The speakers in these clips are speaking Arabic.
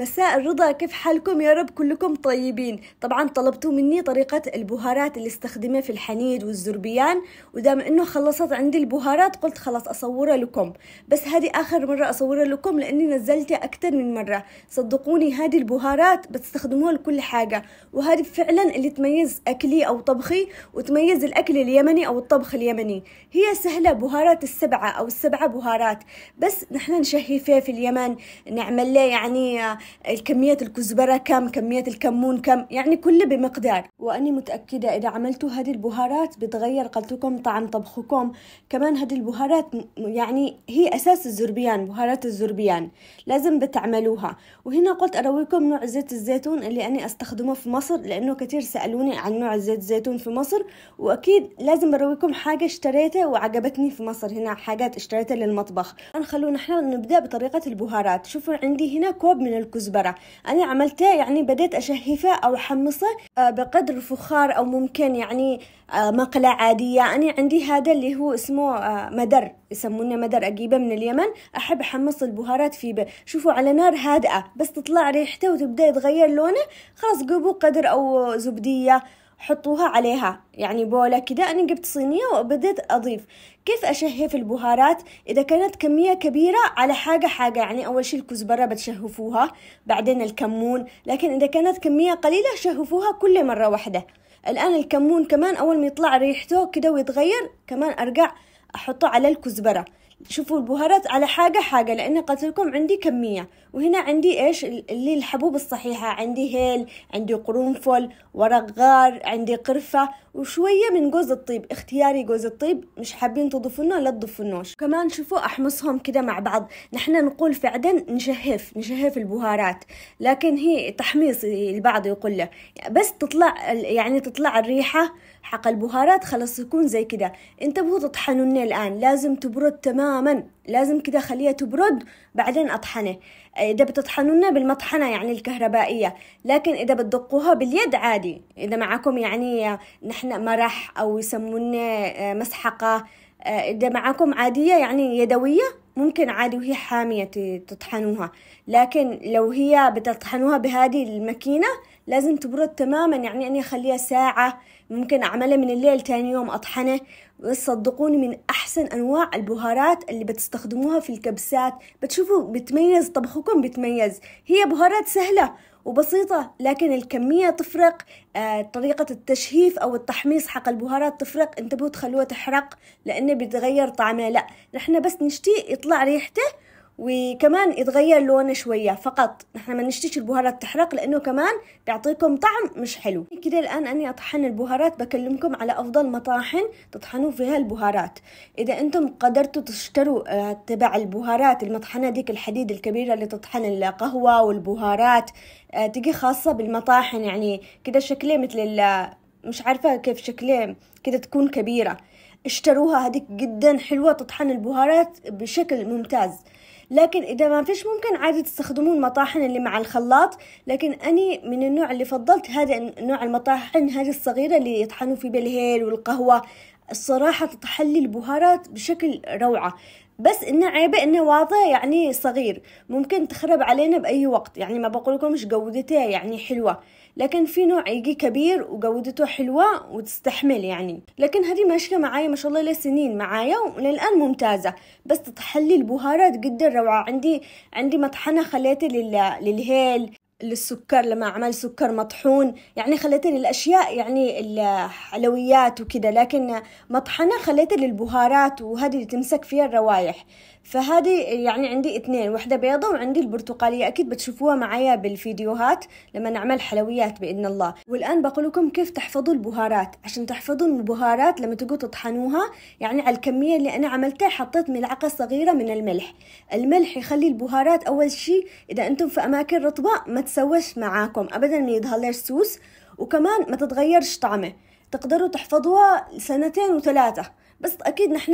مساء الرضا كيف حالكم يا رب كلكم طيبين طبعا طلبتوا مني طريقة البهارات اللي استخدمها في الحنيد والزربيان ودام انه خلصت عندي البهارات قلت خلاص اصورها لكم بس هذه اخر مرة اصورها لكم لاني نزلتها اكتر من مرة صدقوني هذه البهارات بتستخدموها لكل حاجة وهذه فعلا اللي تميز اكلي او طبخي وتميز الاكل اليمني او الطبخ اليمني هي سهلة بهارات السبعة او السبعة بهارات بس نحن نشهي فيها في اليمن نعمل له يعني الكمية الكزبرة كم كمية الكمون كم يعني كله بمقدار وأني متأكدة إذا عملتوا هذه البهارات بتغير قلتكم طعم طبخكم كمان هذه البهارات يعني هي أساس الزربيان بهارات الزربيان لازم بتعملوها وهنا قلت أرويكم نوع زيت الزيتون اللي أنا أستخدمه في مصر لأنه كثير سألوني عن نوع زيت الزيتون في مصر وأكيد لازم أرويكم حاجة اشتريتها وعجبتني في مصر هنا حاجات اشتريتها للمطبخ خلونا نحن نبدأ بطريقة البهارات شوفوا عندي هنا كوب من الكزبرة كزبرة أنا عملته يعني بديت أشهفه أو أحمصه آه، بقدر فخار أو ممكن يعني آه، مقلة عادية أنا عندي هذا اللي هو اسمه آه، مدر يسمونه مدر أجيبه من اليمن أحب أحمص البهارات فيه ب... شوفوا على نار هادئة بس تطلع ريحته وتبدأ يتغير لونه خلاص جيبوا قدر أو زبدية حطوها عليها يعني بولة كده أنا جبت صينية وبدأت أضيف كيف أشهف البهارات إذا كانت كمية كبيرة على حاجة حاجة يعني أول شي الكزبرة بتشهفوها بعدين الكمون لكن إذا كانت كمية قليلة شهفوها كل مرة واحدة الآن الكمون كمان أول ما يطلع ريحته كده ويتغير كمان أرجع أحطه على الكزبرة شوفوا البهارات على حاجة حاجة لأني قلت لكم عندي كمية وهنا عندي إيش اللي الحبوب الصحيحة عندي هيل عندي قرنفل ورق غار عندي قرفة وشوية من جوز الطيب اختياري جوز الطيب مش حابين تضيفونه لا تضيفونوش كمان شوفوا أحمصهم كده مع بعض نحن نقول فعلا نشهف نشهف البهارات لكن هي تحميص البعض يقول له بس تطلع يعني تطلع الريحة حق البهارات خلاص يكون زي كده انتبهوا تطحنوني الآن لازم تبرد تمام تماما لازم كده خليها تبرد بعدين اطحنه اذا بتطحنونا بالمطحنه يعني الكهربائيه لكن اذا بتدقوها باليد عادي اذا معكم يعني نحن مرح او يسمونه مسحقه اذا معكم عاديه يعني يدويه ممكن عادي وهي حامية تطحنوها لكن لو هي بتطحنوها بهذه الماكينة لازم تبرد تماما يعني أني أخليها ساعة ممكن أعملها من الليل تاني يوم أطحنه بس صدقوني من أحسن أنواع البهارات اللي بتستخدموها في الكبسات بتشوفوا بتميز طبخكم بتميز هي بهارات سهلة وبسيطة لكن الكمية تفرق آه، طريقة التشهيف أو التحميص حق البهارات تفرق انتبهوا تخلوها تحرق لأنه بيتغير طعمها لا نحن بس نشتي يطلع ريحته وكمان يتغير لونه شوية فقط نحن ما نشتيش البهارات تحرق لأنه كمان بيعطيكم طعم مش حلو كده الآن أني أطحن البهارات بكلمكم على أفضل مطاحن تطحنوا فيها البهارات إذا أنتم قدرتوا تشتروا آه، تبع البهارات المطحنة ديك الحديد الكبيرة اللي تطحن القهوة والبهارات آه، تجي خاصة بالمطاحن يعني كده شكلها مثل مش عارفة كيف شكلها كده تكون كبيرة اشتروها هذيك جدا حلوة تطحن البهارات بشكل ممتاز لكن إذا ما فيش ممكن عادي تستخدمون المطاحن اللي مع الخلاط لكن أني من النوع اللي فضلت هذا نوع المطاحن هذه الصغيرة اللي يطحنوا فيه بالهيل والقهوة الصراحة تتحلي البهارات بشكل روعة بس إنه عيبه إنه واضح يعني صغير ممكن تخرب علينا بأي وقت يعني ما بقول مش جودته يعني حلوة لكن في نوع يجي كبير وجودته حلوة وتستحمل يعني لكن هذه ماشية معايا ما شاء الله لسنين معايا وللآن ممتازة بس تحلي البهارات جدا روعة عندي عندي مطحنة خليته لل... للهيل للسكر لما عمل سكر مطحون يعني خليتني الأشياء يعني الحلويات وكذا لكن مطحنة خليتها للبهارات وهذه اللي تمسك فيها الروايح فهذه يعني عندي اثنين واحدة بيضة وعندي البرتقالية أكيد بتشوفوها معايا بالفيديوهات لما نعمل حلويات بإذن الله والآن بقول لكم كيف تحفظوا البهارات عشان تحفظوا البهارات لما تقوا تطحنوها يعني على الكمية اللي أنا عملتها حطيت ملعقة صغيرة من الملح الملح يخلي البهارات أول شيء إذا أنتم في أماكن رطبة ما تسوش معاكم ابدا ما يضلش سوس وكمان ما تتغيرش طعمه تقدروا تحفظوها سنتين وثلاثة بس أكيد نحن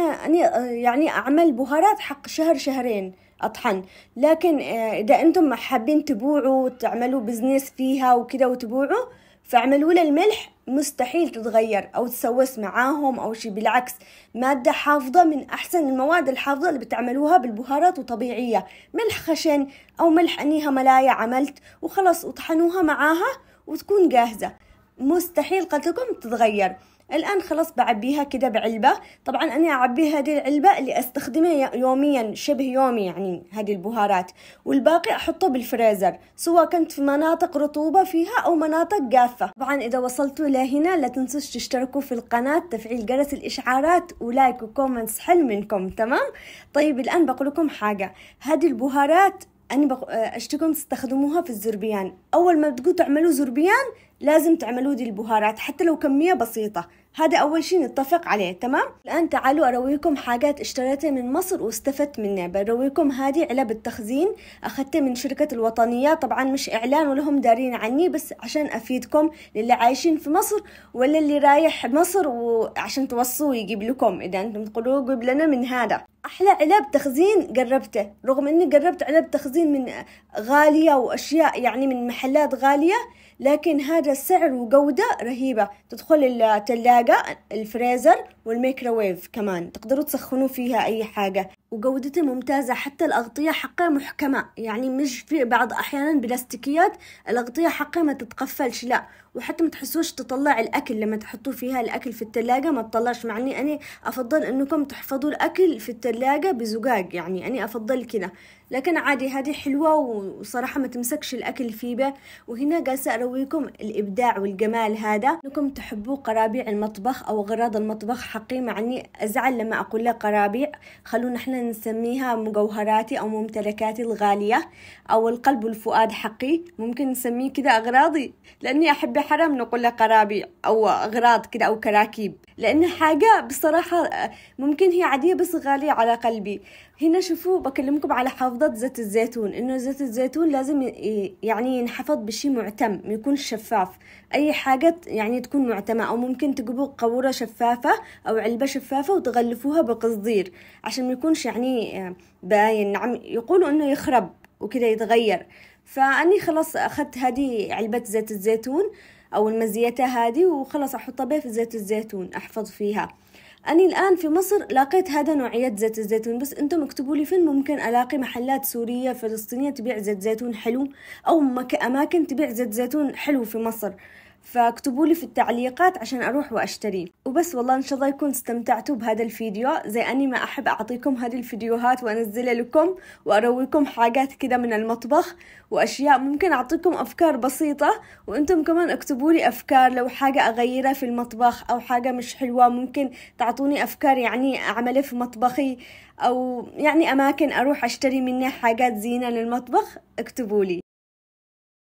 يعني أعمل بهارات حق شهر شهرين أطحن لكن آه، إذا أنتم حابين تبوعوا وتعملوا بزنس فيها وكذا وتبوعوا فاعملوا له الملح مستحيل تتغير او تسوس معاهم او شي بالعكس ماده حافظه من احسن المواد الحافظه اللي بتعملوها بالبهارات وطبيعيه ملح خشن او ملح انيها ملايا عملت وخلص وطحنوها معاها وتكون جاهزه مستحيل قتلكم تتغير الآن خلاص بعبيها كده بعلبة طبعا أنا أعبي هذه العلبة اللي أستخدمها يوميا شبه يومي يعني هذه البهارات والباقي أحطه بالفريزر سواء كنت في مناطق رطوبة فيها أو مناطق جافة طبعا إذا وصلتوا لهنا لا تنسوش تشتركوا في القناة تفعيل جرس الإشعارات ولايك وكومنتس حل منكم تمام طيب الآن بقول لكم حاجة هذه البهارات أنا بق... أشتكم تستخدموها في الزربيان أول ما بدكم تعملوا زربيان لازم تعملوا دي البهارات حتى لو كمية بسيطة هذا أول شيء نتفق عليه تمام الآن تعالوا أرويكم حاجات اشتريتها من مصر واستفدت منها برويكم هذه علب التخزين أخذتها من شركة الوطنية طبعا مش إعلان ولهم دارين عني بس عشان أفيدكم للي عايشين في مصر ولا اللي رايح مصر وعشان توصوا يجيب لكم إذا أنتم تقولوا جيب لنا من هذا أحلى علب تخزين جربته رغم أني جربت علب تخزين من غالية وأشياء يعني من محل محلات غالية لكن هذا السعر وجودة رهيبة تدخل التلاجة الفريزر والميكروويف كمان تقدروا تسخنوا فيها أي حاجة وجودته ممتازة حتى الأغطية حقها محكمة يعني مش في بعض أحيانا بلاستيكيات الأغطية حقها ما تتقفلش لا وحتى ما تحسوش تطلع الأكل لما تحطوا فيها الأكل في التلاجة ما تطلعش مع أني أنا أفضل أنكم تحفظوا الأكل في التلاجة بزجاج يعني أنا أفضل كده لكن عادي هذه حلوة وصراحة ما تمسكش الأكل فيبة وهنا جالسة أرويكم الإبداع والجمال هذا أنكم تحبوا قرابيع المطبخ أو أغراض المطبخ حقي مع أني أزعل لما أقول له قرابيع خلونا نحن نسميها مجوهراتي أو ممتلكاتي الغالية أو القلب والفؤاد حقي ممكن نسميه كده أغراضي لأني أحب حرام نقول قرابي أو أغراض كده أو كراكيب لأن حاجة بصراحة آه، ممكن هي عادية بس غالية على قلبي هنا شوفوا بكلمكم على حافظة زيت الزيتون إنه زيت الزيتون لازم يعني ينحفظ بشي معتم ما يكون شفاف أي حاجة يعني تكون معتمة أو ممكن تجيبوا قورة شفافة أو علبة شفافة وتغلفوها بقصدير عشان ما يكونش يعني آه، باين نعم يقولوا إنه يخرب وكده يتغير فأني خلاص أخذت هذه علبة زيت الزيتون أو المزيتة هذه وخلاص أحطها بها في زيت الزيتون أحفظ فيها أنا الآن في مصر لقيت هذا نوعية زيت الزيتون بس أنتم اكتبوا لي فين ممكن ألاقي محلات سورية فلسطينية تبيع زيت زيتون حلو أو أماكن تبيع زيت زيتون حلو في مصر فاكتبوا لي في التعليقات عشان أروح واشتري وبس والله إن شاء الله يكون استمتعتوا بهذا الفيديو زي أني ما أحب أعطيكم هذه الفيديوهات وأنزلها لكم وأرويكم حاجات كده من المطبخ وأشياء ممكن أعطيكم أفكار بسيطة وأنتم كمان اكتبوا لي أفكار لو حاجة أغيرها في المطبخ أو حاجة مش حلوة ممكن تعطوني أفكار يعني أعملها في مطبخي أو يعني أماكن أروح أشتري منها حاجات زينة للمطبخ اكتبوا لي